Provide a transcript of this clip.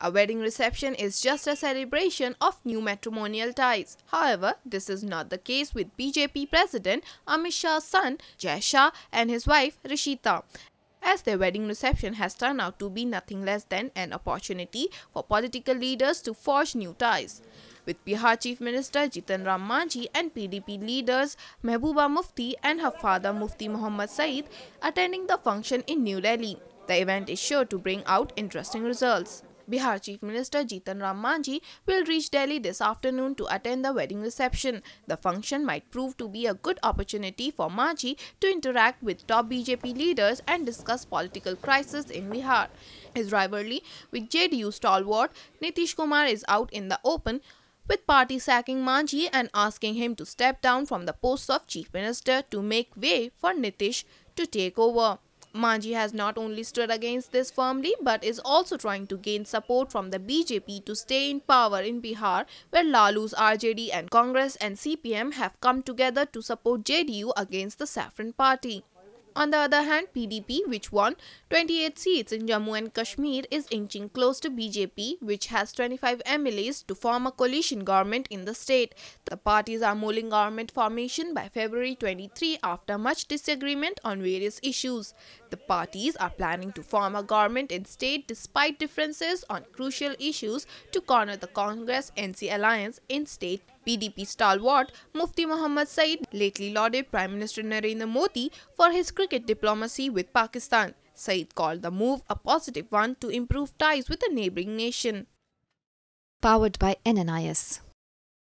A wedding reception is just a celebration of new matrimonial ties. However, this is not the case with BJP President Amit Shah's son Jai Shah and his wife Rishita as their wedding reception has turned out to be nothing less than an opportunity for political leaders to forge new ties. With Bihar Chief Minister Jitan Ram Manji and PDP leaders Mehbooba Mufti and her father Mufti Muhammad Saeed attending the function in New Delhi. The event is sure to bring out interesting results. Bihar Chief Minister Jitan Ram Manji will reach Delhi this afternoon to attend the wedding reception. The function might prove to be a good opportunity for Manji to interact with top BJP leaders and discuss political crisis in Bihar. His rivalry with JDU stalwart Nitish Kumar is out in the open, with party sacking Manji and asking him to step down from the post of chief minister to make way for Nitish to take over. Manji has not only stood against this firmly but is also trying to gain support from the BJP to stay in power in Bihar where Lalu's RJD and Congress and CPM have come together to support JDU against the Saffron party. On the other hand, PDP, which won 28 seats in Jammu and Kashmir, is inching close to BJP, which has 25 MLAs, to form a coalition government in the state. The parties are mulling government formation by February 23 after much disagreement on various issues. The parties are planning to form a government in state despite differences on crucial issues to corner the Congress NC alliance in state PDP stalwart Mufti Mohammad Saeed lately lauded Prime Minister Narendra Modi for his cricket diplomacy with Pakistan. Saeed called the move a positive one to improve ties with the neighboring nation. Powered by NNIS.